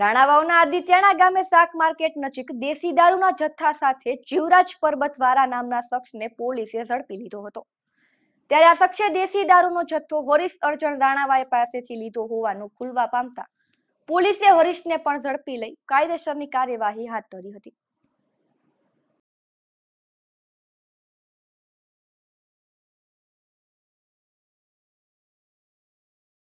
રાણાવાવના આદિત્યાણા ગામે શાક માર્કેટ નજીક દેશી દારૂના જથ્થા સાથે જીવરાજ પરબતવારા નામના શખ્સને પોલીસે ઝડપી લીધો હતો ત્યારે આ શખ્સે દેશી દારૂનો જથ્થો હરીશ અર્જણ રાણાવાય પાસેથી લીધો હોવાનું ખુલવા પામતા પોલીસે હરીશને પણ ઝડપી લઈ કાયદેસરની કાર્યવાહી હાથ ધરી હતી